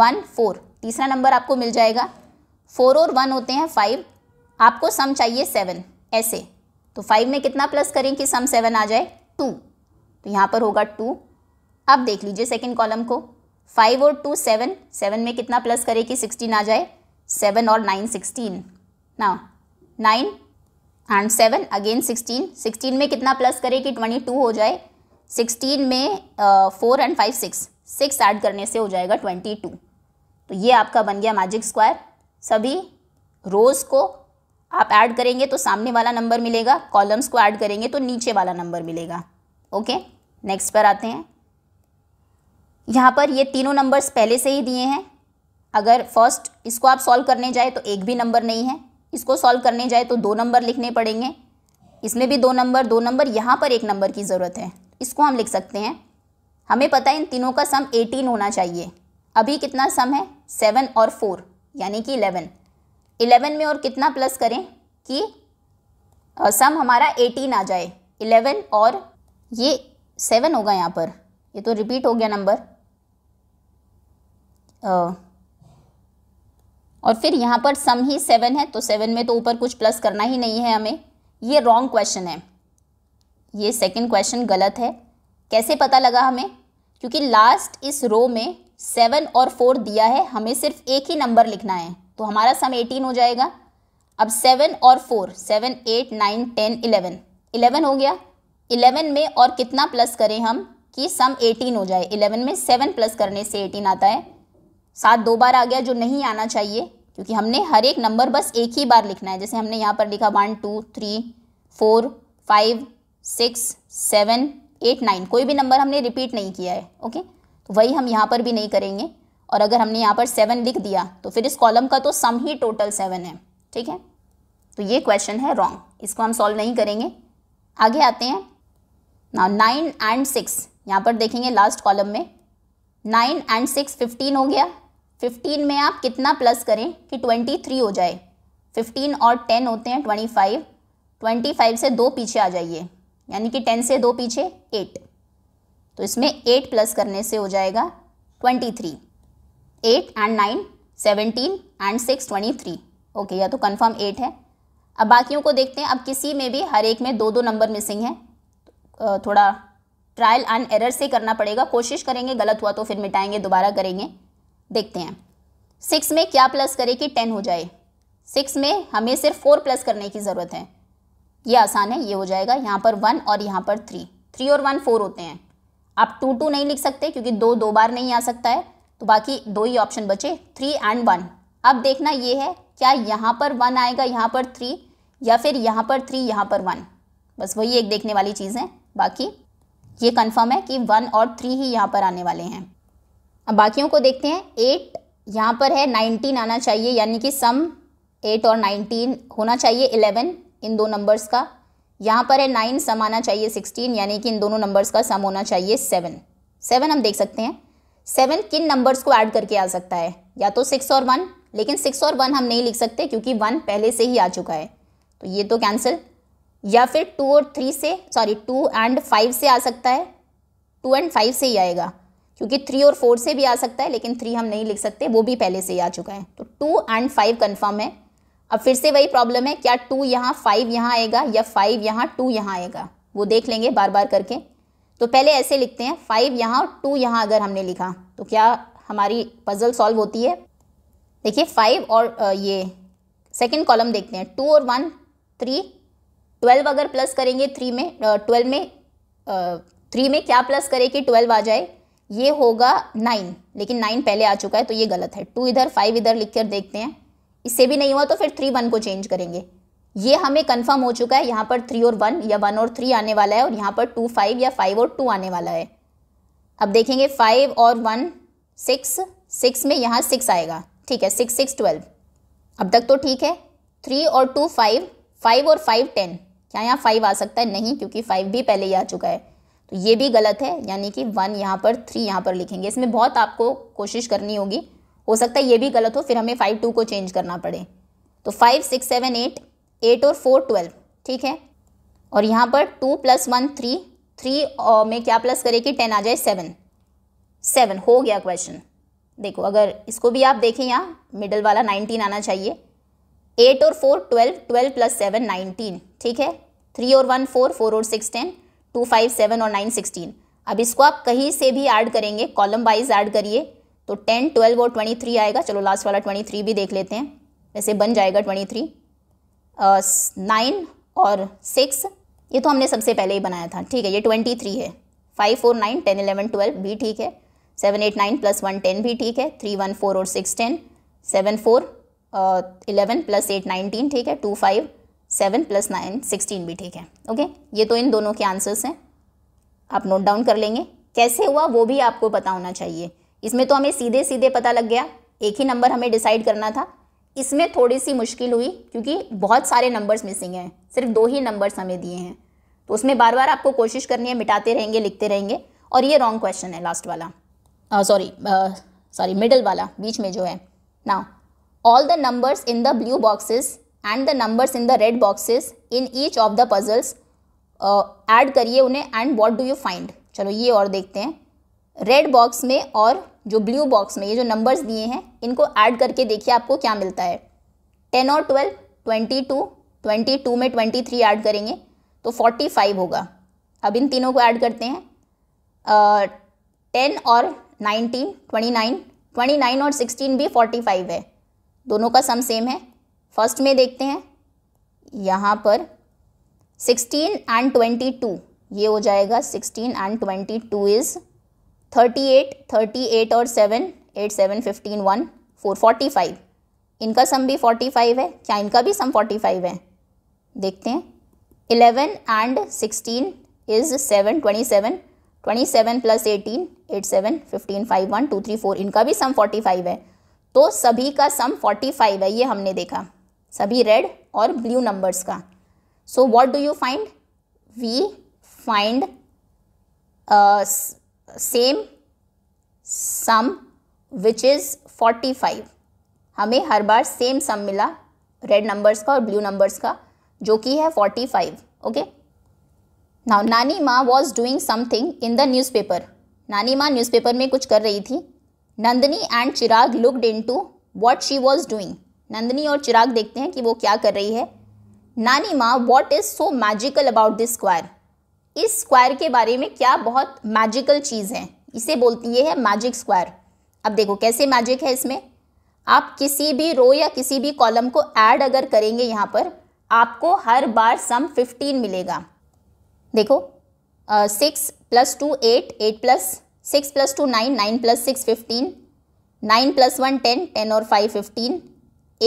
S1: वन फोर तीसरा नंबर आपको मिल जाएगा फोर और वन होते हैं फाइव आपको सम चाहिए सेवन ऐसे तो फाइव में कितना प्लस करें कि सम सेवन आ जाए टू तो यहाँ पर होगा टू अब देख लीजिए सेकेंड कॉलम को फाइव और टू सेवन सेवन में कितना प्लस करें कि सिक्सटीन आ जाए सेवन और नाइन सिक्सटीन ना nine and seven again sixteen sixteen में कितना प्लस करें कि ट्वेंटी टू हो जाए सिक्सटीन में four and five six six add करने से हो जाएगा ट्वेंटी टू तो ये आपका बन गया मैजिक स्क्वायर सभी रोज़ को आप ऐड करेंगे तो सामने वाला नंबर मिलेगा कॉलम्स को ऐड करेंगे तो नीचे वाला नंबर मिलेगा ओके नेक्स्ट पर आते हैं यहाँ पर ये तीनों नंबर्स पहले से ही दिए हैं अगर फर्स्ट इसको आप सॉल्व करने जाए तो एक भी नंबर नहीं है इसको सॉल्व करने जाए तो दो नंबर लिखने पड़ेंगे इसमें भी दो नंबर दो नंबर यहाँ पर एक नंबर की ज़रूरत है इसको हम लिख सकते हैं हमें पता है इन तीनों का सम एटीन होना चाहिए अभी कितना सम है सेवन और फोर यानी कि इलेवन इलेवन में और कितना प्लस करें कि सम हमारा एटीन आ जाए इलेवन और ये सेवन होगा यहाँ पर ये तो रिपीट हो गया नंबर और फिर यहाँ पर सम ही सेवन है तो सेवन में तो ऊपर कुछ प्लस करना ही नहीं है हमें ये रॉन्ग क्वेश्चन है ये सेकंड क्वेश्चन गलत है कैसे पता लगा हमें क्योंकि लास्ट इस रो में सेवन और फोर दिया है हमें सिर्फ एक ही नंबर लिखना है तो हमारा सम एटीन हो जाएगा अब सेवन और four seven eight nine ten eleven eleven हो गया इलेवन में और कितना प्लस करें हम कि सम एटीन हो जाए इलेवन में सेवन प्लस करने से एटीन आता है सात दो बार आ गया जो नहीं आना चाहिए क्योंकि हमने हर एक नंबर बस एक ही बार लिखना है जैसे हमने यहाँ पर लिखा one two three four five six seven eight nine कोई भी नंबर हमने रिपीट नहीं किया है ओके तो वही हम यहाँ पर भी नहीं करेंगे और अगर हमने यहाँ पर सेवन लिख दिया तो फिर इस कॉलम का तो सम ही टोटल सेवन है ठीक है तो ये क्वेश्चन है रॉन्ग इसको हम सॉल्व नहीं करेंगे आगे आते हैं ना नाइन एंड सिक्स यहाँ पर देखेंगे लास्ट कॉलम में नाइन एंड सिक्स फिफ्टीन हो गया फिफ्टीन में आप कितना प्लस करें कि ट्वेंटी थ्री हो जाए फिफ्टीन और टेन होते हैं ट्वेंटी फाइव ट्वेंटी फाइव से दो पीछे आ जाइए यानी कि टेन से दो पीछे एट तो इसमें एट प्लस करने से हो जाएगा twenty three eight and nine seventeen and six twenty three okay या तो कन्फर्म एट है अब बाकियों को देखते हैं अब किसी में भी हर एक में दो दो नंबर मिसिंग है थोड़ा ट्रायल एंड एरर से करना पड़ेगा कोशिश करेंगे गलत हुआ तो फिर मिटाएंगे दोबारा करेंगे देखते हैं सिक्स में क्या प्लस करें कि टेन हो जाए सिक्स में हमें सिर्फ फोर प्लस करने की ज़रूरत है ये आसान है ये हो जाएगा यहाँ पर वन और यहाँ पर थ्री थ्री और वन फोर होते हैं आप टू टू नहीं लिख सकते क्योंकि दो दो बार नहीं आ सकता है तो बाकी दो ही ऑप्शन बचे थ्री एंड वन अब देखना ये है क्या यहाँ पर वन आएगा यहाँ पर थ्री या फिर यहाँ पर थ्री यहाँ पर वन बस वही एक देखने वाली चीज़ है बाकी ये कंफर्म है कि वन और थ्री ही यहाँ पर आने वाले हैं अब बाकियों को देखते हैं एट यहाँ पर है नाइनटीन आना चाहिए यानी कि सम एट और नाइनटीन होना चाहिए इलेवन इन दो नंबर्स का यहाँ पर है नाइन सम आना चाहिए सिक्सटीन यानी कि इन दोनों नंबर्स का सम होना चाहिए सेवन सेवन हम देख सकते हैं सेवन किन नंबर्स को ऐड करके आ सकता है या तो सिक्स और वन लेकिन सिक्स और वन हम नहीं लिख सकते क्योंकि वन पहले से ही आ चुका है तो ये तो कैंसिल या फिर टू और थ्री से सॉरी टू एंड फाइव से आ सकता है टू एंड फाइव से ही आएगा क्योंकि थ्री और फोर से भी आ सकता है लेकिन थ्री हम नहीं लिख सकते वो भी पहले से ही आ चुका है तो टू एंड फाइव कन्फर्म है अब फिर से वही प्रॉब्लम है क्या टू यहाँ फाइव यहाँ आएगा या फाइव यहाँ टू यहाँ आएगा वो देख लेंगे बार बार करके तो पहले ऐसे लिखते हैं फाइव यहाँ और टू यहाँ अगर हमने लिखा तो क्या हमारी पज़ल सॉल्व होती है देखिए फाइव और ये सेकेंड कॉलम देखते हैं टू और वन थ्री ट्वेल्व अगर प्लस करेंगे थ्री में ट्वेल्व में थ्री में क्या प्लस करें कि ट्वेल्व आ जाए ये होगा नाइन लेकिन नाइन पहले आ चुका है तो ये गलत है टू इधर फाइव इधर लिख कर देखते हैं इससे भी नहीं हुआ तो फिर थ्री वन को चेंज करेंगे ये हमें कंफर्म हो चुका है यहाँ पर थ्री और वन या वन और थ्री आने वाला है और यहाँ पर टू फाइव या फाइव और टू आने वाला है अब देखेंगे फाइव और वन सिक्स सिक्स में यहाँ सिक्स आएगा ठीक है सिक्स सिक्स ट्वेल्व अब तक तो ठीक है थ्री और टू फाइव फाइव और फाइव टेन क्या यहाँ फाइव आ सकता है नहीं क्योंकि फाइव भी पहले ही आ चुका है तो ये भी गलत है यानी कि वन यहाँ पर थ्री यहाँ पर लिखेंगे इसमें बहुत आपको कोशिश करनी होगी हो सकता है ये भी गलत हो फिर हमें फाइव टू को चेंज करना पड़े तो five six seven eight eight और फोर ट्वेल्व ठीक है और यहाँ पर two plus one three three में क्या प्लस करें कि टेन आ जाए सेवन सेवन हो गया क्वेश्चन देखो अगर इसको भी आप देखें यहाँ मिडल वाला नाइनटीन आना चाहिए एट और four twelve twelve plus seven nineteen ठीक है थ्री और वन फोर फोर और six ten two five seven और नाइन सिक्सटीन अब इसको आप कहीं से भी ऐड करेंगे कॉलम वाइज ऐड करिए तो टेन ट्वेल्व और ट्वेंटी थ्री आएगा चलो लास्ट वाला ट्वेंटी थ्री भी देख लेते हैं वैसे बन जाएगा ट्वेंटी थ्री नाइन और सिक्स ये तो हमने सबसे पहले ही बनाया था ठीक है ये ट्वेंटी थ्री है five four nine ten eleven twelve भी ठीक है seven eight nine plus one ten भी ठीक है थ्री वन फोर और six ten seven four eleven plus eight nineteen ठीक है two five seven plus nine sixteen भी ठीक है ओके ये तो इन दोनों के आंसर्स हैं आप नोट डाउन कर लेंगे कैसे हुआ वो भी आपको पता होना चाहिए इसमें तो हमें सीधे सीधे पता लग गया एक ही नंबर हमें डिसाइड करना था इसमें थोड़ी सी मुश्किल हुई क्योंकि बहुत सारे नंबर्स मिसिंग हैं सिर्फ दो ही नंबर्स हमें दिए हैं तो उसमें बार बार आपको कोशिश करनी है मिटाते रहेंगे लिखते रहेंगे और ये रॉन्ग क्वेश्चन है लास्ट वाला सॉरी सॉरी मिडल वाला बीच में जो है now all the numbers in the blue boxes and the numbers in the red boxes in each of the puzzles add करिए उन्हें and what do you find चलो ये और देखते हैं रेड बॉक्स में और जो ब्लू बॉक्स में ये जो नंबर्स दिए हैं इनको ऐड करके देखिए आपको क्या मिलता है टेन और twelve twenty two twenty two में ट्वेंटी थ्री ऐड करेंगे तो फोर्टी फाइव होगा अब इन तीनों को ऐड करते हैं टेन और nineteen twenty nine twenty nine और सिक्सटीन भी फोर्टी फाइव है दोनों का सम सेम है फर्स्ट में देखते हैं यहाँ पर सिक्सटीन एंड ट्वेंटी टू ये हो जाएगा sixteen and twenty two is thirty eight thirty eight और seven eight seven fifteen one four forty five इनका सम भी फोर्टी फाइव है क्या इनका भी सम फोर्टी फाइव है देखते हैं eleven and sixteen is seven twenty seven twenty seven plus eighteen eight seven fifteen five one two three four इनका भी सम फोर्टी फाइव है तो सभी का सम फोर्टी फाइव है ये हमने देखा सभी रेड और ब्लू नंबर्स का so what do you find we find same sum which is forty five हमें हर बार सेम सम मिला रेड नंबर्स का और ब्लू नंबर्स का जो कि है फोर्टी फाइव ओके नाउ नानी माँ was doing something in the newspaper नानी माँ न्यूज़पेपर में कुछ कर रही थी Nandini and Chirag looked into what she was doing Nandini और चिराग देखते हैं कि वो क्या कर रही है नानी माँ what is so magical about this square इस स्क्वायर के बारे में क्या बहुत मैजिकल चीज़ है इसे बोलती है मैजिक स्क्वायर अब देखो कैसे मैजिक है इसमें आप किसी भी रो या किसी भी कॉलम को ऐड अगर करेंगे यहाँ पर आपको हर बार सम 15 मिलेगा देखो six plus two eight eight plus six plus two nine nine plus six fifteen nine plus one ten ten और five fifteen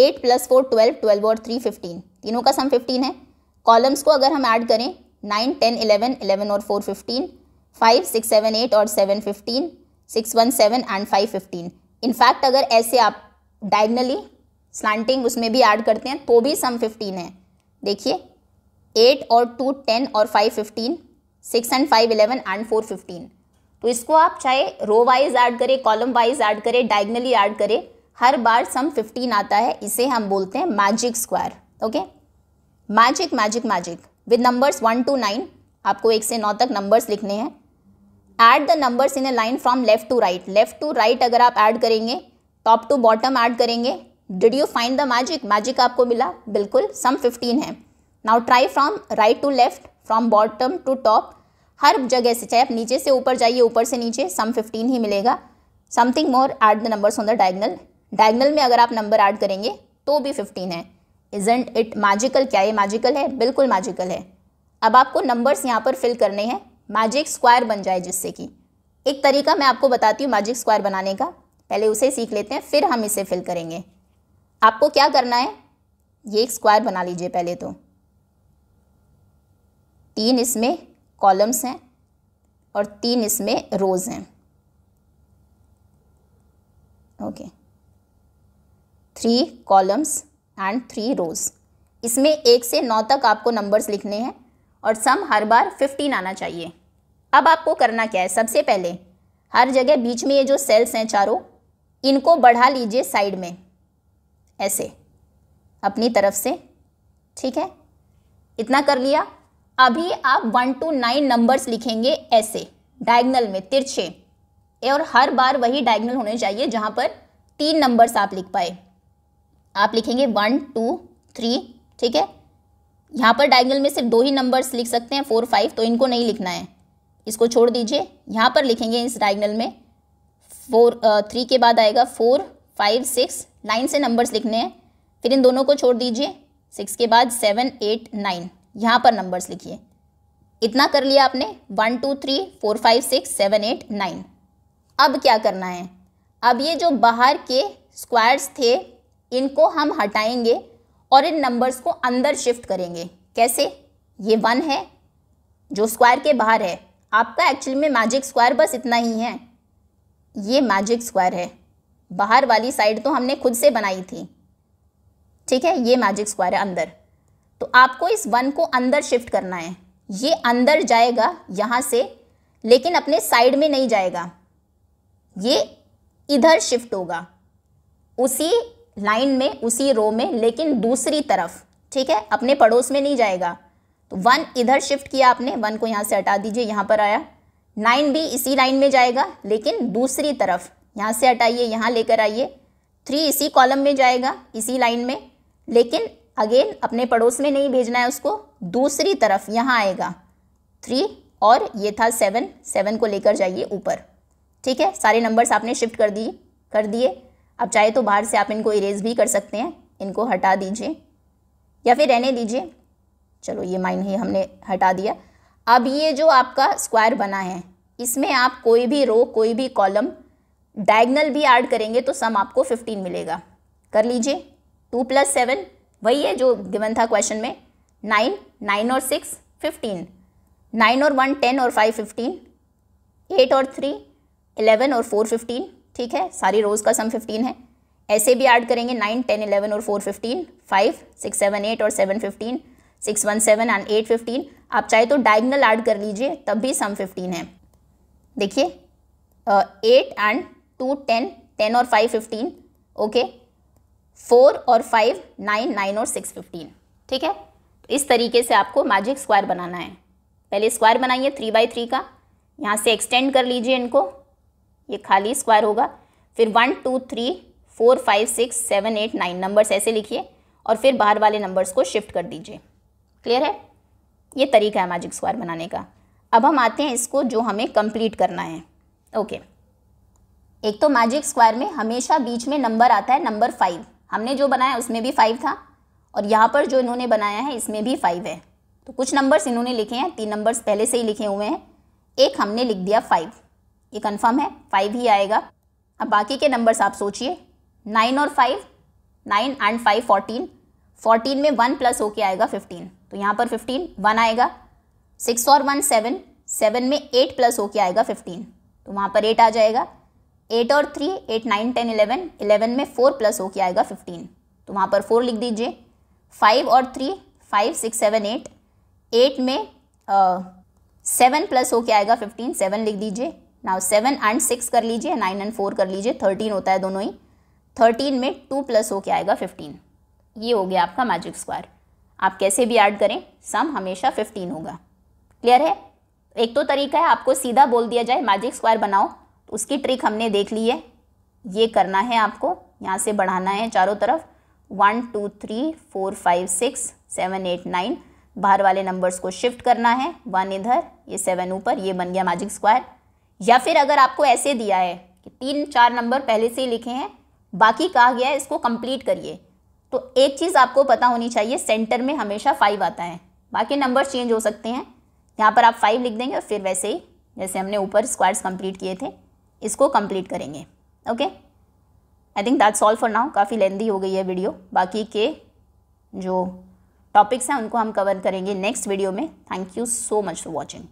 S1: eight plus four twelve twelve और थ्री फिफ्टीन तीनों का सम फिफ्टीन है कॉलम्स को अगर हम ऐड करें nine ten eleven eleven और four fifteen five six seven eight और seven fifteen six one seven and five fifteen in fact अगर ऐसे आप डायगनली स्लांटिंग उसमें भी ऐड करते हैं तो भी सम फिफ्टीन है देखिए एट और टू टेन और five fifteen six and five eleven and four fifteen तो इसको आप चाहे रो वाइज ऐड करें कॉलम वाइज ऐड करें डायगनली ऐड करें हर बार सम फिफ्टीन आता है इसे हम बोलते हैं magic square okay magic magic magic with numbers one two nine आपको एक से नौ तक नंबर्स लिखने हैं add the numbers in a line from left to right left to right अगर आप ऐड करेंगे टॉप टू बॉटम ऐड करेंगे did you find the magic magic आपको मिला बिल्कुल सम फिफ्टीन है now try from right to left from bottom to top हर जगह से चाहे आप नीचे से ऊपर जाइए ऊपर से नीचे सम फिफ्टीन ही मिलेगा something more add the numbers on the diagonal diagonal में अगर आप नंबर ऐड करेंगे तो भी फिफ्टीन है इजेंट इट मैजिकल क्या ये मैजिकल है बिल्कुल मैजिकल है अब आपको नंबर्स यहाँ पर फिल करने हैं मैजिक स्क्वायर बन जाए जिससे कि एक तरीका मैं आपको बताती हूँ मैजिक स्क्वायर बनाने का पहले उसे सीख लेते हैं फिर हम इसे फिल करेंगे आपको क्या करना है ये एक स्क्वायर बना लीजिए पहले तो तीन इसमें कॉलम्स हैं और तीन इसमें रोज़ हैं okay three columns and three rows इसमें एक से नौ तक आपको नंबर्स लिखने हैं और सम हर बार फिफ्टीन आना चाहिए अब आपको करना क्या है सबसे पहले हर जगह बीच में ये जो सेल्स हैं चारों इनको बढ़ा लीजिए साइड में ऐसे अपनी तरफ से ठीक है इतना कर लिया अभी आप वन टू नाइन नंबर्स लिखेंगे ऐसे डायगनल में तिरछे और हर बार वही डायगनल होने चाहिए जहाँ पर तीन नंबर्स आप लिख पाए आप लिखेंगे वन टू थ्री ठीक है यहाँ पर डायगनल में सिर्फ दो ही नंबर्स लिख सकते हैं फोर फाइव तो इनको नहीं लिखना है इसको छोड़ दीजिए यहाँ पर लिखेंगे इस डायगनल में फोर थ्री के बाद आएगा फोर फाइव सिक्स नाइन से नंबर्स लिखने हैं फिर इन दोनों को छोड़ दीजिए सिक्स के बाद सेवन एट नाइन यहाँ पर नंबर्स लिखिए इतना कर लिया आपने one two three four five six seven eight nine अब क्या करना है अब ये जो बाहर के स्क्वायर्स थे इनको हम हटाएंगे और इन नंबर्स को अंदर शिफ्ट करेंगे कैसे ये वन है जो स्क्वायर के बाहर है आपका एक्चुअली में मैजिक स्क्वायर बस इतना ही है ये मैजिक स्क्वायर है बाहर वाली साइड तो हमने खुद से बनाई थी ठीक है ये मैजिक स्क्वायर है अंदर तो आपको इस वन को अंदर शिफ्ट करना है ये अंदर जाएगा यहाँ से लेकिन अपने साइड में नहीं जाएगा ये इधर शिफ्ट होगा उसी लाइन में उसी रो में लेकिन दूसरी तरफ ठीक है अपने पड़ोस में नहीं जाएगा तो वन इधर शिफ्ट किया आपने वन को यहाँ से हटा दीजिए यहाँ पर आया नाइन भी इसी लाइन में जाएगा लेकिन दूसरी तरफ यहाँ से हटाइए यहाँ लेकर आइए थ्री इसी कॉलम में जाएगा इसी लाइन में लेकिन अगेन अपने पड़ोस में नहीं भेजना है उसको दूसरी तरफ यहाँ आएगा थ्री और ये था सेवन सेवन को लेकर जाइए ऊपर ठीक है सारे नंबर्स आपने शिफ्ट कर दिए कर दिए आप चाहे तो बाहर से आप इनको इरेज भी कर सकते हैं इनको हटा दीजिए या फिर रहने दीजिए चलो ये माइन ही हमने हटा दिया अब ये जो आपका स्क्वायर बना है इसमें आप कोई भी रो कोई भी कॉलम डायगनल भी ऐड करेंगे तो सम आपको फिफ्टीन मिलेगा कर लीजिए टू प्लस सेवन वही है जो गिवन था क्वेश्चन में नाइन नाइन और सिक्स फिफ्टीन नाइन और वन टेन और फाइव फिफ्टीन एट और थ्री एलेवन और फोर फिफ्टीन ठीक है सारी रोज़ का सम फिफ्टीन है ऐसे भी ऐड करेंगे नाइन टेन इलेवन और four fifteen five six seven eight और seven fifteen six one seven and eight fifteen आप चाहे तो डायगनल ऐड कर लीजिए तब भी सम फिफ्टीन है देखिए eight and two ten ten और फाइव फिफ्टीन ओके फोर और फाइव नाइन नाइन और सिक्स फिफ्टीन ठीक है तो इस तरीके से आपको मैजिक स्क्वायर बनाना है पहले स्क्वायर बनाइए थ्री बाई थ्री का यहाँ से एक्सटेंड कर लीजिए इनको ये खाली स्क्वायर होगा फिर one two three four five six seven eight nine numbers ऐसे लिखिए और फिर बाहर वाले नंबर्स को शिफ्ट कर दीजिए क्लियर है ये तरीका है मैजिक स्क्वायर बनाने का अब हम आते हैं इसको जो हमें कंप्लीट करना है ओके एक तो मैजिक स्क्वायर में हमेशा बीच में नंबर आता है नंबर फाइव हमने जो बनाया उसमें भी फाइव था और यहाँ पर जो इन्होंने बनाया है इसमें भी फाइव है तो कुछ नंबर्स इन्होंने लिखे हैं तीन नंबर्स पहले से ही लिखे हुए हैं एक हमने लिख दिया फाइव ये कन्फर्म है फाइव ही आएगा अब बाकी के नंबर्स आप सोचिए नाइन और five nine and five fourteen fourteen में वन प्लस होके आएगा फिफ्टीन तो यहाँ पर फिफ्टीन वन आएगा सिक्स और वन सेवन सेवन में एट प्लस होके आएगा फिफ्टीन तो वहाँ पर एट आ जाएगा एट और three eight nine ten eleven eleven में फोर प्लस होके आएगा फिफ्टीन तो वहाँ पर फोर लिख दीजिए फाइव और three five six seven eight eight में सेवन प्लस होके आएगा फिफ्टीन सेवन लिख दीजिए नाउ सेवन एंड सिक्स कर लीजिए नाइन एंड फोर कर लीजिए थर्टीन होता है दोनों ही थर्टीन में टू प्लस हो के आएगा फिफ्टीन ये हो गया आपका मैजिक स्क्वायर आप कैसे भी ऐड करें सम हमेशा फिफ्टीन होगा क्लियर है एक तो तरीका है आपको सीधा बोल दिया जाए मैजिक स्क्वायर बनाओ तो उसकी ट्रिक हमने देख ली है ये करना है आपको यहाँ से बढ़ाना है चारों तरफ one two three four five six seven eight nine बाहर वाले नंबर्स को शिफ्ट करना है वन इधर ये सेवन ऊपर ये बन गया मैजिक स्क्वायर या फिर अगर आपको ऐसे दिया है कि तीन चार नंबर पहले से ही लिखे हैं बाकी कहा गया है इसको कंप्लीट करिए तो एक चीज़ आपको पता होनी चाहिए सेंटर में हमेशा फाइव आता है बाकी नंबर चेंज हो सकते हैं यहाँ पर आप फाइव लिख देंगे और फिर वैसे ही जैसे हमने ऊपर स्क्वायर्स कंप्लीट किए थे इसको कंप्लीट करेंगे okay I think that's all for now काफ़ी लेंदी हो गई है वीडियो बाकी के जो टॉपिक्स हैं उनको हम कवर करेंगे नेक्स्ट वीडियो में thank you so much for watching